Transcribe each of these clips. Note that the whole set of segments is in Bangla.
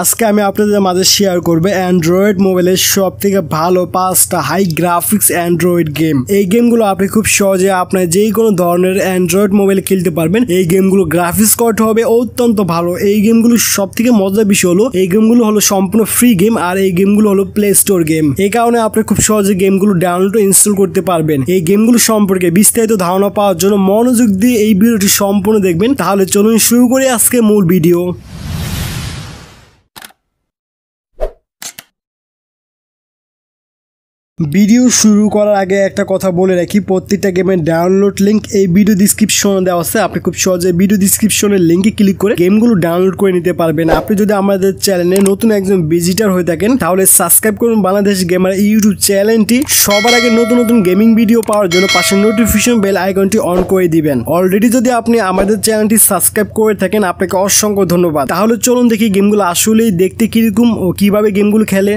আজকে আমি আপনাদের মাঝে শেয়ার করবো অ্যান্ড্রয়েড মোবাইলের সব থেকে ভালো পাঁচটা হাই গ্রাফিক্স অ্যান্ড্রয়েড গেম এই গেমগুলো আপনি খুব সহজে আপনার যে কোনো ধরনের অ্যান্ড্রয়েড মোবাইল খেলতে পারবেন এই গেমগুলো গ্রাফিক্স কট হবে অত্যন্ত ভালো এই গেমগুলো সব থেকে মজার বিষয় হলো এই গেমগুলো হলো সম্পূর্ণ ফ্রি গেম আর এই গেমগুলো হলো প্লে স্টোর গেম এই কারণে আপনি খুব সহজে গেমগুলো ডাউনলোড ইনস্টল করতে পারবেন এই গেমগুলো সম্পর্কে বিস্তারিত ধারণা পাওয়ার জন্য মনোযোগ দিয়ে এই ভিডিওটি সম্পূর্ণ দেখবেন তাহলে চলুন শুরু করি আজকে মূল ভিডিও ভিডিও শুরু করার আগে একটা কথা বলে রাখি প্রত্যেকটা গেমের ডাউনলোড লিঙ্ক এই ভিডিও ডিসক্রিপশনে দেওয়া আছে আপনি খুব সহজে ভিডিও ডিসক্রিপশনের লিঙ্কে ক্লিক করে গেমগুলো ডাউনলোড করে নিতে পারবেন আপনি যদি আমাদের চ্যানেলে নতুন একজন ভিজিটার হয়ে থাকেন তাহলে সাবস্ক্রাইব করুন বাংলাদেশ গেমার ইউটিউব চ্যানেলটি সবার আগে নতুন নতুন গেমিং ভিডিও পাওয়ার জন্য পাশে নোটিফিকেশন বেল আইকনটি অন করে দিবেন অলরেডি যদি আপনি আমাদের চ্যানেলটি সাবস্ক্রাইব করে থাকেন আপনাকে অসংখ্য ধন্যবাদ তাহলে চলুন দেখি গেমগুলো আসলেই দেখতে কীরকম ও কিভাবে গেমগুলো খেলে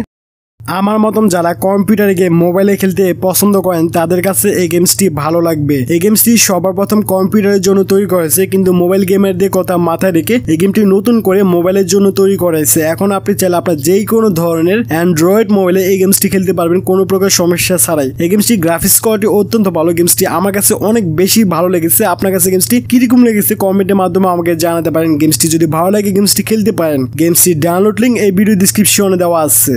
আমার মতন যারা কম্পিউটারে গেম মোবাইলে খেলতে পছন্দ করেন তাদের কাছে এই গেমসটি ভালো লাগবে এই গেমসটি সবার প্রথম কম্পিউটারের জন্য তৈরি করেছে কিন্তু মোবাইল গেমের দিয়ে কথা মাথায় রেখে এই গেমটি নতুন করে মোবাইলের জন্য তৈরি করেছে এখন আপনি চাইলে আপনার যেই কোনো ধরনের অ্যান্ড্রয়েড মোবাইলে এই গেমসটি খেলতে পারবেন কোনো প্রকার সমস্যা ছাড়াই এই গেমসটি গ্রাফিক্স কোয়ালিটি অত্যন্ত ভালো গেমসটি আমার কাছে অনেক বেশি ভালো লেগেছে আপনার কাছে গেমসটি কিরকম লেগেছে কমেন্টের মাধ্যমে আমাকে জানাতে পারেন গেমসটি যদি ভালো লাগে গেমসটি খেলতে পারেন গেমসটি ডাউনলোড লিঙ্ক এই ভিডিও ডিসক্রিপশনে দেওয়া আছে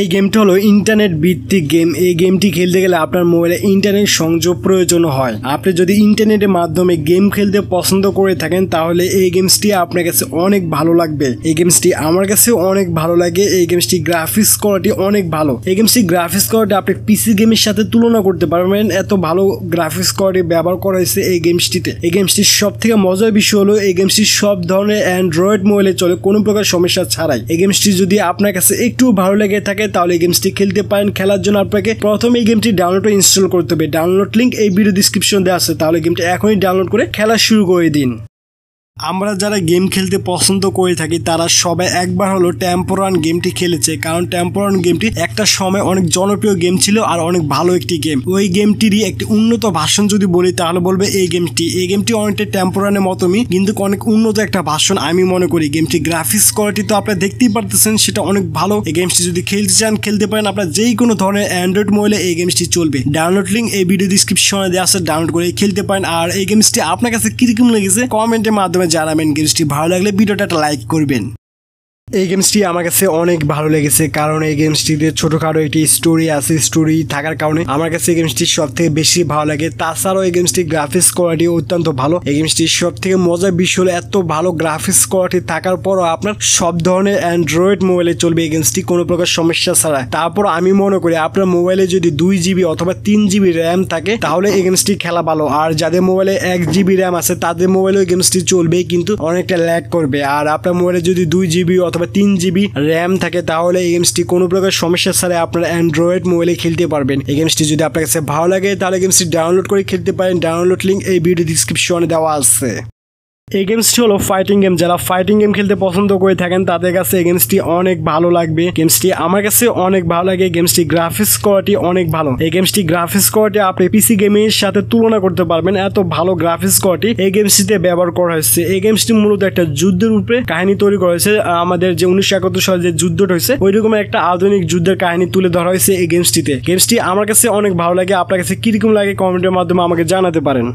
এই গেমটি হলো ইন্টারনেট ভিত্তিক গেম এই গেমটি খেলতে গেলে আপনার মোবাইলে ইন্টারনেট সংযোগ প্রয়োজন হয় আপনি যদি ইন্টারনেটের মাধ্যমে গেম খেলতে পছন্দ করে থাকেন তাহলে এই গেমসটি আপনার কাছে অনেক ভালো লাগবে এই গেমসটি আমার কাছে অনেক ভালো লাগে এই গেমসটি গ্রাফিক্স কোয়ালিটি অনেক ভালো এই গেমসটি গ্রাফিক্স কোয়ালিটি আপনি পিসি গেমের সাথে তুলনা করতে পারবেন এত ভালো গ্রাফিক্স কোয়ালিটি ব্যবহার করা হয়েছে এই গেমসটিতে এই গেমসটির সব থেকে মজার বিষয় হলো এই গেমসটি সব ধরনের অ্যান্ড্রয়েড মোবাইলে চলে কোনো প্রকার সমস্যা ছাড়াই এই গেমসটি যদি আপনার কাছে একটু ভালো লাগে থাকে থাকে তাহলে এই গেমসটি খেলতে পারেন খেলার জন্য আপনাকে প্রথমে এই গেমটি ডাউনলোড ইনস্টল করতে হবে ডাউনলোড লিঙ্ক এই ভিডিও ডিসক্রিপশন দেওয়া আছে তাহলে গেমটি এখনই ডাউনলোড করে খেলা শুরু করে দিন আমরা যারা গেম খেলতে পছন্দ করে থাকি তারা সবাই একবার হলো টেম্পোরান গেমটি খেলেছে কারণ ট্যাম্পোরান গেমটি একটা সময় অনেক জনপ্রিয় গেম ছিল আর অনেক ভালো একটি গেম ওই গেমটিরই একটি উন্নত ভাষণ যদি বলি তাহলে বলবে এই গেমটি এই গেমটি অনেকটা টেম্পোরানের মতনই কিন্তু অনেক উন্নত একটা ভাষণ আমি মনে করি গেমটি গ্রাফিক্স কোয়ালিটি তো আপনারা দেখতেই পারতেছেন সেটা অনেক ভালো এই গেমসটি যদি খেলতে চান খেলতে পারেন আপনার যেই কোনো ধরনের অ্যান্ড্রয়েড মোবাইলে এই গেমসটি চলবে ডাউনলোড লিঙ্ক এই ভিডিও ডিসক্রিপশনে দেওয়া আছে ডাউনলোড করে খেলতে পারেন আর এই গেমসটি আপনার কাছে কিরকম লেগেছে কমেন্টের মাধ্যমে মাধ্যমে জানাবেন গিরিশটি ভালো লাগলে ভিডিওটা একটা লাইক করবেন এই গেমসটি আমার কাছে অনেক ভালো লেগেছে কারণ এই গেমসটিতে ছোটোখাটো একটি স্টোরি আছে স্টোরি থাকার কারণে আমার কাছে এই গেমসটি সব থেকে বেশি ভালো লাগে তাছাড়াও এই গেমসটির গ্রাফিক্স কোয়ালিটি অত্যন্ত ভালো এই গেমসটির সব থেকে মজার বিষয় হলো এত ভালো গ্রাফিক্স কোয়ালিটি থাকার পরও আপনার সব ধরনের অ্যান্ড্রয়েড মোবাইলে চলবে এই গেমসটি কোনো প্রকার সমস্যা ছাড়া তারপর আমি মনে করি আপনার মোবাইলে যদি দুই জিবি অথবা তিন জিবি র্যাম থাকে তাহলে এই গেমসটি খেলা ভালো আর যাদের মোবাইলে এক জিবি র্যাম আছে তাদের মোবাইলে এই গেমসটি চলবে কিন্তু অনেকটা ল্যাক করবে আর আপনার মোবাইলে যদি দুই জিবি অথবা অথবা তিন জিবি র্যাম থাকে তাহলে এই গেমসটি কোনো প্রকার সমস্যা ছাড়াই আপনার অ্যান্ড্রয়েড মোবাইলে খেলতে পারবেন এই গেমসটি যদি আপনার কাছে ভালো লাগে তাহলে গেমসটি ডাউনলোড করে খেলতে পারেন ডাউনলোড লিঙ্ক এই ভিডিও ডিসক্রিপশনে দেওয়া আছে এই গেমসটি হলো ফাইটিং গেম যারা ফাইটিং গেম খেলতে পছন্দ করে থাকেন তাদের কাছে এই গেমসটি অনেক ভালো লাগবে গেমসটি আমার কাছে অনেক ভালো লাগে গেমসটি গ্রাফিক্স কোয়ালিটি অনেক ভালো এই গেমসটি গ্রাফিক্স কোয়ালিটি আপনি পিসি গেমের সাথে তুলনা করতে পারবেন এত ভালো গ্রাফিক্স কোয়ালিটি এই গেমসটিতে ব্যবহার করা হয়েছে এই গেমসটি মূলত একটা যুদ্ধের উপরে কাহিনী তৈরি করা হয়েছে আমাদের যে উনিশশো একাত্তর সালে যে যুদ্ধটা হয়েছে ওই রকম একটা আধুনিক যুদ্ধের কাহিনী তুলে ধরা হয়েছে এই গেমসটিতে গেমসটি আমার কাছে অনেক ভালো লাগে আপনার কাছে কিরকম লাগে কমেন্টের মাধ্যমে আমাকে জানাতে পারেন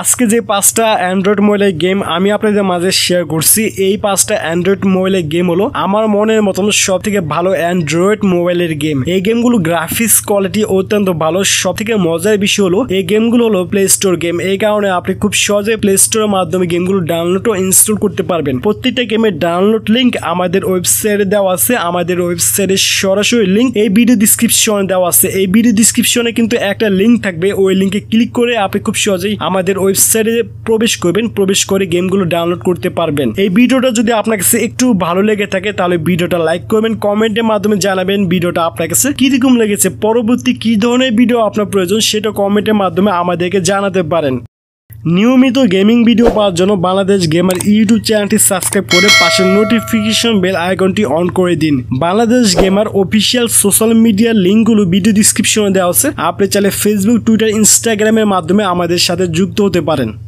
আজকে যে পাঁচটা অ্যান্ড্রয়েড মোবাইলের গেম আমি আপনাদের মাঝে শেয়ার করছি এই পাঁচটা অ্যান্ড্রয়েড মোবাইলের গেম হলো আমার মনের মতন সব থেকে ভালো অ্যান্ড্রয়েড মোবাইলের গেম এই গেমগুলো গ্রাফিক্স কোয়ালিটি অত্যন্ত ভালো সব থেকে মজার বিষয় হলো এই গেমগুলো হলো প্লে স্টোর গেম এই কারণে আপনি খুব সহজে প্লে স্টোরের মাধ্যমে গেমগুলো ডাউনলোড ও ইনস্টল করতে পারবেন প্রত্যেকটা গেমের ডাউনলোড লিঙ্ক আমাদের ওয়েবসাইটে দেওয়া আছে আমাদের ওয়েবসাইটের সরাসরি লিঙ্ক এই ভিডিও ডিসক্রিপশনে দেওয়া আছে এই ভিডিও ডিসক্রিপশনে কিন্তু একটা লিঙ্ক থাকবে ওই লিঙ্কে ক্লিক করে আপনি খুব সহজেই আমাদের তাদের ওয়েবসাইটে প্রবেশ করবেন প্রবেশ করে গেমগুলো ডাউনলোড করতে পারবেন এই ভিডিওটা যদি আপনার কাছে একটু ভালো লেগে থাকে তাহলে ভিডিওটা লাইক করবেন কমেন্টের মাধ্যমে জানাবেন ভিডিওটা আপনার কাছে কীরকম লেগেছে পরবর্তী কী ধরনের ভিডিও আপনার প্রয়োজন সেটা কমেন্টের মাধ্যমে আমাদেরকে জানাতে পারেন নিয়মিত গেমিং ভিডিও পাওয়ার জন্য বাংলাদেশ গেমার ইউটিউব চ্যানেলটি সাবস্ক্রাইব করে পাশে নোটিফিকেশন বেল আইকনটি অন করে দিন বাংলাদেশ গেমার অফিসিয়াল সোশ্যাল মিডিয়ার লিঙ্কগুলো ভিডিও ডিসক্রিপশনে দেওয়া আছে আপনি চাইলে ফেসবুক টুইটার ইনস্টাগ্রামের মাধ্যমে আমাদের সাথে যুক্ত হতে পারেন